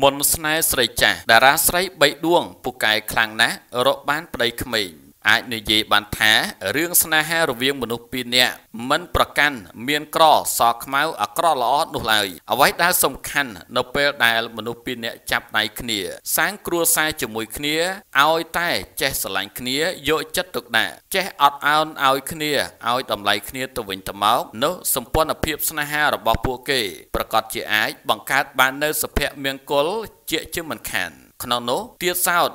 មុនស្នេហ៍ស្រីចាស់តារាស្រី3ដួងពូកែខ្លាំងណាស់រកបានប្តីក្មេងអាចនិយាយបានថារឿងស្នេហារវាងមនុស្សពីរនាក់មិនប្រកាន់ មានក្រសខ្មៅអាក្រក់ល្អនោះឡើយអ្វីដែលសំខាន់ នៅពេលដែលមនុស្សពីរនាក់ចាប់ដៃគ្នា សាងគ្រួសារជាមួយគ្នាឲ្យតែចេះស្រឡាញ់គ្នាយកចិត្តទុកដាក់ចេះអត់អោនឲ្យគ្នាឲ្យតម្លៃគ្នាទៅវិញទៅមកនោះសម្ព័ន្ធភាពស្នេហារបស់ពួកគេប្រកាសជាអាចបង្កើតបាននូវសុភមង្គលជាជាមិនខានក្នុងនោះទៀតសោត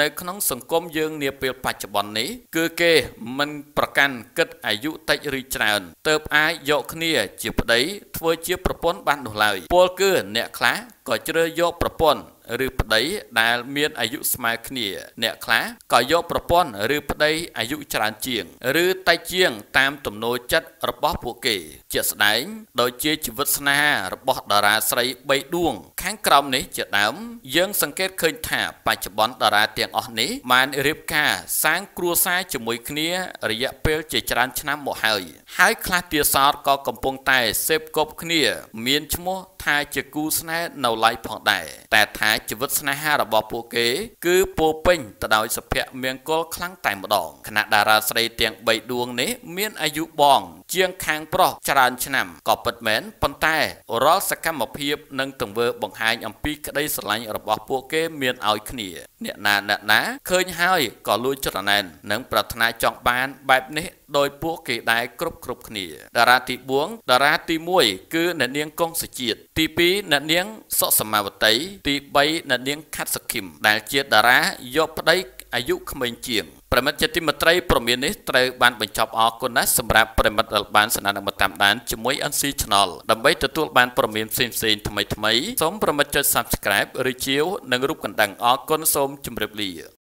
នៅក្នុងសង្គមយើងនាពេលបច្ចុប្បន្ននេះគឺគេមិនប្រកាន់គិតអាយុតិចឬច្រើនទើបអាចយកគ្នាជាប្តីធ្វើជាប្រពន្ធបាននោះឡើយពលគឺអ្នកខ្លះក៏ជ្រើសយកប្រពន្ធឬប្តីដែលមានអាយុស្មើគ្នា អ្នកខ្លះក៏យកប្រពន្ធឬប្តីអាយុច្រើនជាង ឬតិចជាងតាមទំនោរចិត្តរបស់ ពួកគេ ជាស្ដែងដោយជាជីវិតស្នេហារបស់តារាស្រី3ដួង ខាងក្រោមនេះជាដើមយើង សង្កេតឃើញថាបច្ចុប្បន្នតារាទាំងអស់នេះបានរៀបការសាងគ្រួសារជាមួយគ្នារយៈពេលជាច្រើន ឆ្នាំមកហើយហើយខ្លះទៀតសោតក៏កំពុងតែសេពគប់គ្នា មានឈ្មោះថាជាគូស្នេហ៍នៅឡើយផងដែរតែថាជីវិតស្នេហារបស់ពួកគេគឺពោពេញទៅដោយសុភមង្គលខ្លាំងតែម្ដងគណៈតារាស្រីទាំង3ដួងនេះមានអាយុបងជាងខាងប្រុសច្រើនឆ្នាំ ក៏ពិតមែនប៉ុន្តែរាល់សកម្មភាពនិងទង្វើបង្ហាញអំពីក្តីស្រឡាញ់របស់ពួកគេមានឲ្យគ្នា អ្នកណាអ្នកណាឃើញហើយក៏លួចចរណែននិងប្រាថ្នាចង់បានបែបនេះដោយពួកគេដែរគ្រប់គ្រប់គ្នា តារាទី4តារាទី1គឺអ្នកនាងកុងសុជាតិទី2អ្នកនាងសុកសមាវតីទី3អ្នកនាងខាត់សុខឹមដែលជាតារាយកប្តីអាយុក្មេងជាងប្រិមិត្តជាទីមេត្រីព្រមាននេះត្រូវបានបញ្ចប់អរគុណណាស់សម្រាប់ប្រិមិត្តដែលបានស្នើនឹងមកតាមដានជាមួយ NC Channel ដើម្បីទទួលបានព្រមានផ្សេងៗថ្មីៗសូមប្រិមិត្តចុច Subscribe ឬជាវនិងរូបកណ្ដឹងអរគុណសូមជម្រាបលា